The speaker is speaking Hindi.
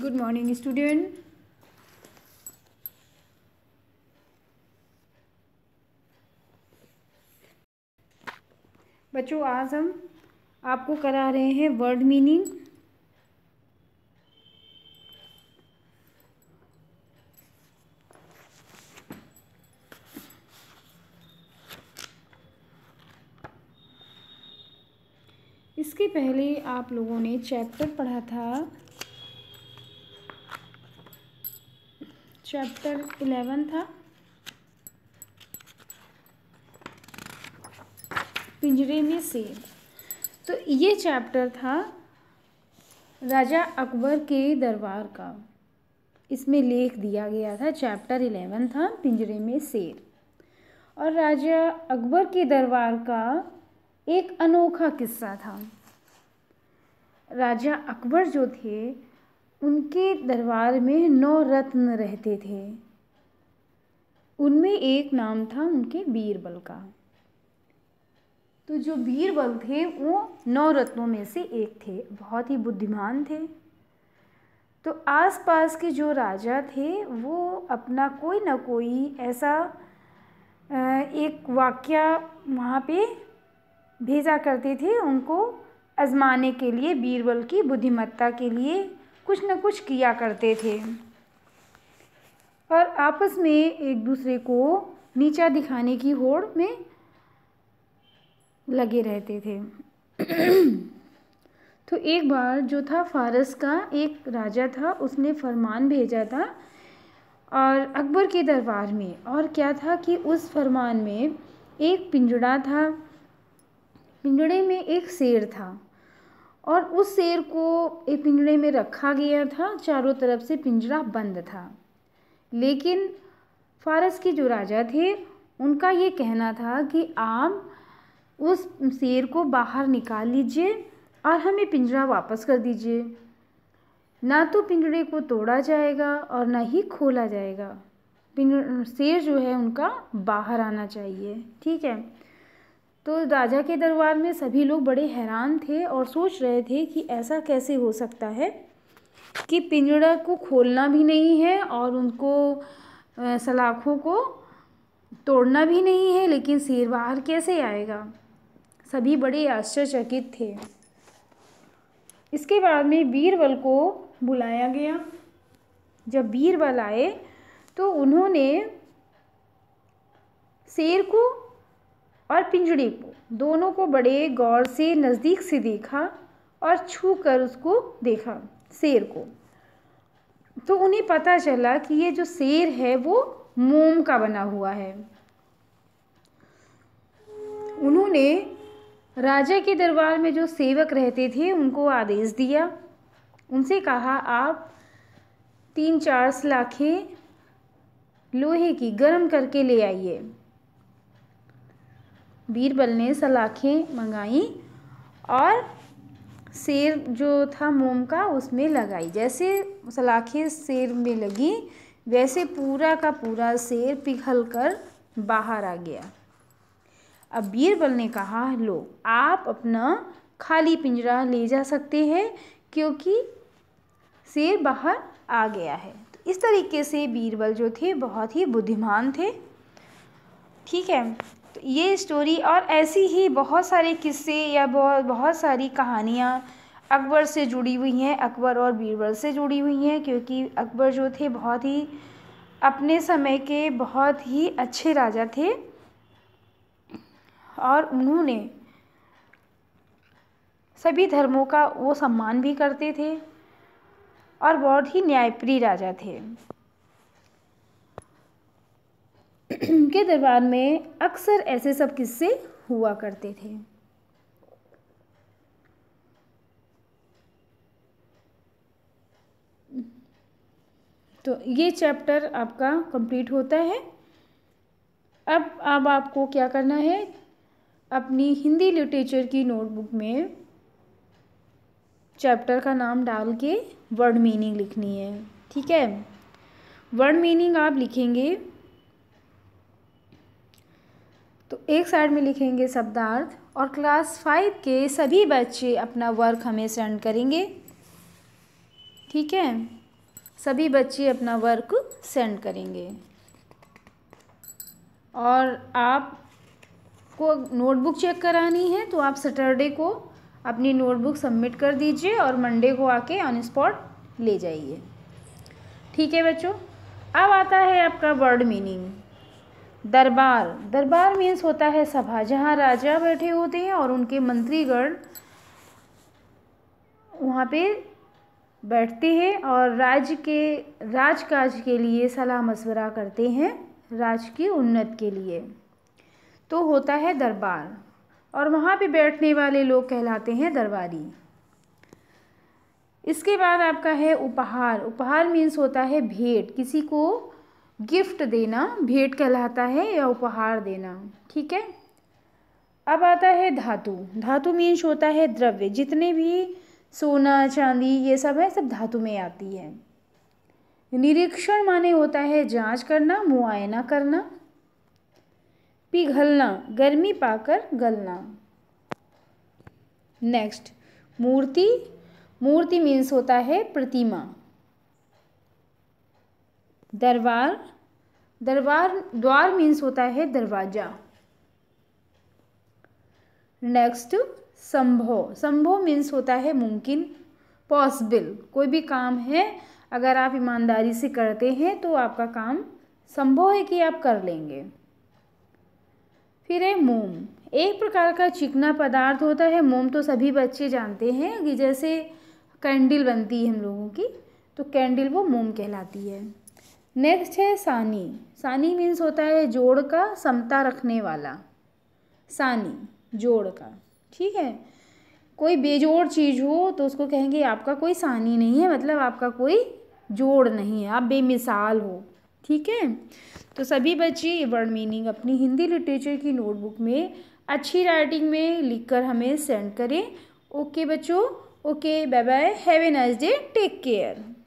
गुड मॉर्निंग स्टूडेंट बच्चों आज हम आपको करा रहे हैं वर्ड मीनिंग इसके पहले आप लोगों ने चैप्टर पढ़ा था चैप्टर इलेवन था पिंजरे में सेब तो ये चैप्टर था राजा अकबर के दरबार का इसमें लेख दिया गया था चैप्टर इलेवन था पिंजरे में शेर और राजा अकबर के दरबार का एक अनोखा किस्सा था राजा अकबर जो थे उनके दरबार में नौ रत्न रहते थे उनमें एक नाम था उनके बीरबल का तो जो बीरबल थे वो नौ रत्नों में से एक थे बहुत ही बुद्धिमान थे तो आसपास के जो राजा थे वो अपना कोई ना कोई ऐसा एक वाक्य वहाँ पे भेजा करते थे उनको आजमाने के लिए बीरबल की बुद्धिमत्ता के लिए कुछ न कुछ किया करते थे और आपस में एक दूसरे को नीचा दिखाने की होड़ में लगे रहते थे तो एक बार जो था फारस का एक राजा था उसने फरमान भेजा था और अकबर के दरबार में और क्या था कि उस फरमान में एक पिंजड़ा था पिंजड़े में एक शेर था और उस शेर को एक पिंजड़े में रखा गया था चारों तरफ से पिंजरा बंद था लेकिन फारस के जो राजा थे उनका ये कहना था कि आप उस शेर को बाहर निकाल लीजिए और हमें पिंजरा वापस कर दीजिए ना तो पिंजड़े को तोड़ा जाएगा और ना ही खोला जाएगा शेर जो है उनका बाहर आना चाहिए ठीक है तो राजा के दरबार में सभी लोग बड़े हैरान थे और सोच रहे थे कि ऐसा कैसे हो सकता है कि पिंजड़ा को खोलना भी नहीं है और उनको सलाखों को तोड़ना भी नहीं है लेकिन शेर बाहर कैसे आएगा सभी बड़े आश्चर्यचकित थे इसके बाद में बीरबल को बुलाया गया जब बीरबल आए तो उन्होंने शेर को और पिंजड़े को दोनों को बड़े गौर से नज़दीक से देखा और छू कर उसको देखा शेर को तो उन्हें पता चला कि ये जो शेर है वो मोम का बना हुआ है उन्होंने राजा के दरबार में जो सेवक रहते थे उनको आदेश दिया उनसे कहा आप तीन चार सलाखें लोहे की गर्म करके ले आइए बीरबल ने सलाखें मंगाई और शेर जो था मोम का उसमें लगाई जैसे सलाखें शेर में लगी वैसे पूरा का पूरा शेर पिघल कर बाहर आ गया अब बीरबल ने कहा लो आप अपना खाली पिंजरा ले जा सकते हैं क्योंकि शेर बाहर आ गया है तो इस तरीके से बीरबल जो थे बहुत ही बुद्धिमान थे ठीक है तो ये स्टोरी और ऐसी ही बहुत सारे किस्से या बहुत बहुत सारी कहानियाँ अकबर से जुड़ी हुई हैं अकबर और बीरबल से जुड़ी हुई हैं क्योंकि अकबर जो थे बहुत ही अपने समय के बहुत ही अच्छे राजा थे और उन्होंने सभी धर्मों का वो सम्मान भी करते थे और बहुत ही न्यायप्रिय राजा थे के दरबार में अक्सर ऐसे सब किस्से हुआ करते थे तो ये चैप्टर आपका कंप्लीट होता है अब अब आपको क्या करना है अपनी हिंदी लिटरेचर की नोटबुक में चैप्टर का नाम डाल के वर्ड मीनिंग लिखनी है ठीक है वर्ड मीनिंग आप लिखेंगे तो एक साइड में लिखेंगे शब्दार्थ और क्लास फाइव के सभी बच्चे अपना वर्क हमें सेंड करेंगे ठीक है सभी बच्चे अपना वर्क सेंड करेंगे और आप को नोटबुक चेक करानी है तो आप सैटरडे को अपनी नोटबुक सबमिट कर दीजिए और मंडे को आके ऑन स्पॉट ले जाइए ठीक है बच्चों अब आता है आपका वर्ड मीनिंग दरबार दरबार मीन्स होता है सभा जहाँ राजा बैठे होते हैं और उनके मंत्रीगण वहाँ पे बैठते हैं और राज्य के राजकाज के लिए सलाह मशवरा करते हैं राज्य की उन्नत के लिए तो होता है दरबार और वहाँ पे बैठने वाले लोग कहलाते हैं दरबारी इसके बाद आपका है उपहार उपहार मीन्स होता है भेंट किसी को गिफ्ट देना भेंट कहलाता है या उपहार देना ठीक है अब आता है धातु धातु मीन्स होता है द्रव्य जितने भी सोना चांदी ये सब है सब धातु में आती है निरीक्षण माने होता है जांच करना मुआयना करना पिघलना गर्मी पाकर गलना नेक्स्ट मूर्ति मूर्ति मीन्स होता है प्रतिमा दरबार दरबार द्वार मीन्स होता है दरवाजा नेक्स्ट संभव संभव मीन्स होता है मुमकिन पॉसिबल कोई भी काम है अगर आप ईमानदारी से करते हैं तो आपका काम संभव है कि आप कर लेंगे फिर है मोम एक प्रकार का चिकना पदार्थ होता है मोम तो सभी बच्चे जानते हैं कि जैसे कैंडल बनती है हम लोगों की तो कैंडल वो मोम कहलाती है नेक्स्ट है सानी सानी मीन्स होता है जोड़ का समता रखने वाला सानी जोड़ का ठीक है कोई बेजोड़ चीज़ हो तो उसको कहेंगे आपका कोई सानी नहीं है मतलब आपका कोई जोड़ नहीं है आप बेमिसाल हो ठीक है तो सभी बच्चे ये वर्ड मीनिंग अपनी हिंदी लिटरेचर की नोटबुक में अच्छी राइटिंग में लिखकर हमें सेंड करें ओके बच्चों okay bye bye have a nice day take care